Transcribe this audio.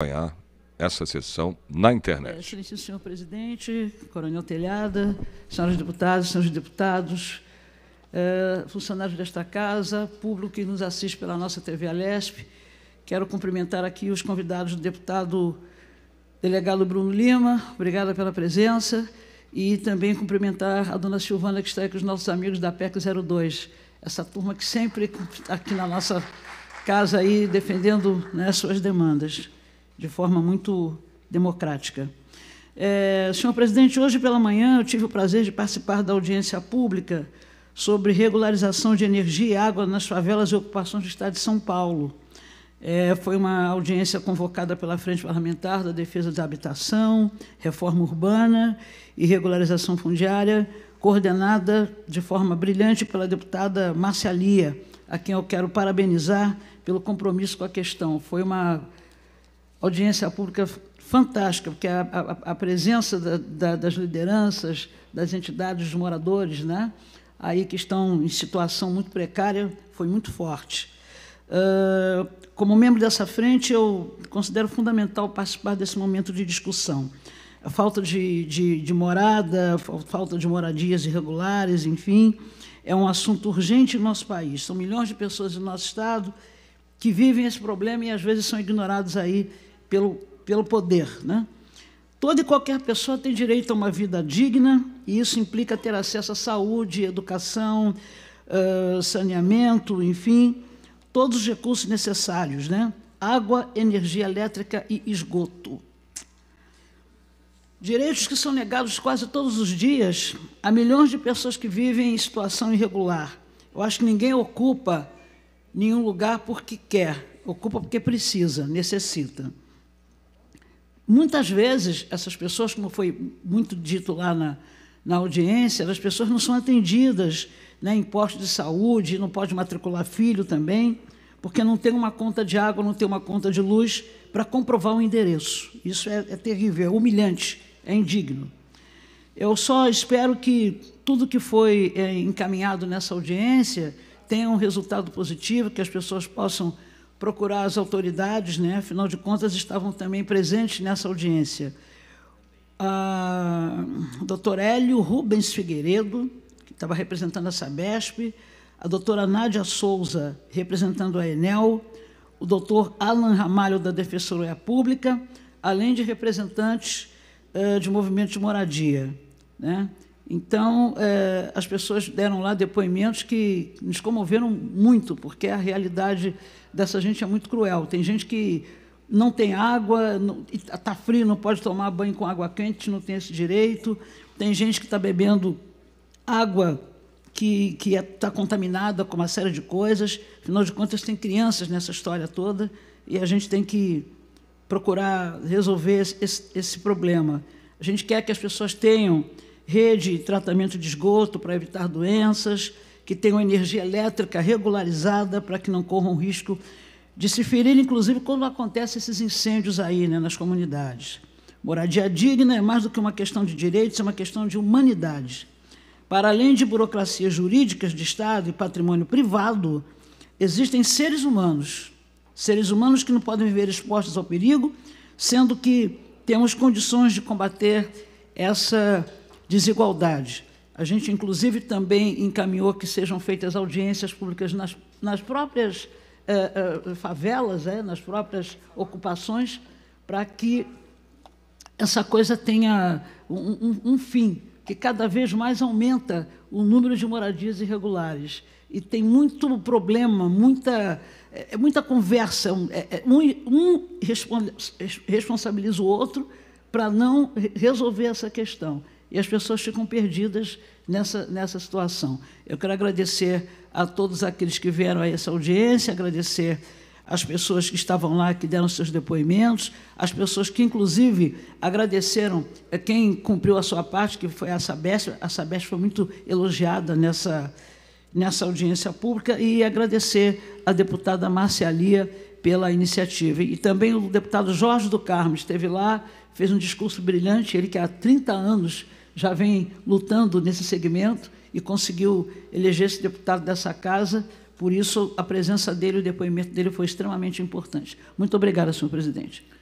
acompanhar essa sessão na internet. É, Excelentíssimo senhor presidente, coronel Telhada, senhoras deputadas, senhores deputados, é, funcionários desta casa, público que nos assiste pela nossa TV Alesp, quero cumprimentar aqui os convidados do deputado delegado Bruno Lima, obrigada pela presença, e também cumprimentar a dona Silvana, que está aqui, com os nossos amigos da PEC 02, essa turma que sempre aqui na nossa casa aí defendendo né, suas demandas de forma muito democrática. É, senhor presidente, hoje pela manhã eu tive o prazer de participar da audiência pública sobre regularização de energia e água nas favelas e ocupações do Estado de São Paulo. É, foi uma audiência convocada pela Frente Parlamentar da Defesa da Habitação, Reforma Urbana e Regularização Fundiária, coordenada de forma brilhante pela deputada Marcia Lia, a quem eu quero parabenizar pelo compromisso com a questão. Foi uma audiência pública fantástica, porque a, a, a presença da, da, das lideranças, das entidades, dos moradores, né, aí que estão em situação muito precária, foi muito forte. Uh, como membro dessa frente, eu considero fundamental participar desse momento de discussão. A falta de, de, de morada, falta de moradias irregulares, enfim, é um assunto urgente no nosso país. São milhões de pessoas no nosso Estado que vivem esse problema e às vezes são ignorados aí pelo, pelo poder. Né? Toda e qualquer pessoa tem direito a uma vida digna, e isso implica ter acesso à saúde, educação, saneamento, enfim, todos os recursos necessários, né? água, energia elétrica e esgoto. Direitos que são negados quase todos os dias a milhões de pessoas que vivem em situação irregular. Eu acho que ninguém ocupa nenhum lugar porque quer, ocupa porque precisa, necessita. Muitas vezes, essas pessoas, como foi muito dito lá na, na audiência, as pessoas não são atendidas né, em postos de saúde, não pode matricular filho também, porque não tem uma conta de água, não tem uma conta de luz para comprovar o endereço. Isso é, é terrível, é humilhante, é indigno. Eu só espero que tudo que foi é, encaminhado nessa audiência tenha um resultado positivo, que as pessoas possam procurar as autoridades, né? afinal de contas, estavam também presentes nessa audiência. o doutor Hélio Rubens Figueiredo, que estava representando a Sabesp, a doutora Nádia Souza, representando a Enel, o doutor Alan Ramalho, da Defensoria Pública, além de representantes eh, de movimentos de moradia. Né? Então, é, as pessoas deram lá depoimentos que nos comoveram muito, porque a realidade dessa gente é muito cruel. Tem gente que não tem água, está tá frio, não pode tomar banho com água quente, não tem esse direito. Tem gente que está bebendo água que está é, contaminada com uma série de coisas. Afinal de contas, tem crianças nessa história toda e a gente tem que procurar resolver esse, esse problema. A gente quer que as pessoas tenham rede e tratamento de esgoto para evitar doenças, que tenham energia elétrica regularizada para que não corram risco de se ferir, inclusive quando acontecem esses incêndios aí né, nas comunidades. Moradia digna é mais do que uma questão de direitos, é uma questão de humanidade. Para além de burocracias jurídicas de Estado e patrimônio privado, existem seres humanos, seres humanos que não podem viver expostos ao perigo, sendo que temos condições de combater essa desigualdade. A gente, inclusive, também encaminhou que sejam feitas audiências públicas nas, nas próprias eh, eh, favelas, eh, nas próprias ocupações, para que essa coisa tenha um, um, um fim, que cada vez mais aumenta o número de moradias irregulares. E tem muito problema, muita, é, é muita conversa. Um, é, é, um responsabiliza o outro para não resolver essa questão e as pessoas ficam perdidas nessa, nessa situação. Eu quero agradecer a todos aqueles que vieram a essa audiência, agradecer as pessoas que estavam lá, que deram seus depoimentos, as pessoas que, inclusive, agradeceram quem cumpriu a sua parte, que foi a Sabesp. A Sabesp foi muito elogiada nessa, nessa audiência pública, e agradecer a deputada Marcialia pela iniciativa. E também o deputado Jorge do Carmo esteve lá, fez um discurso brilhante, ele que há 30 anos já vem lutando nesse segmento e conseguiu eleger esse deputado dessa casa. Por isso, a presença dele, o depoimento dele foi extremamente importante. Muito obrigada, senhor presidente.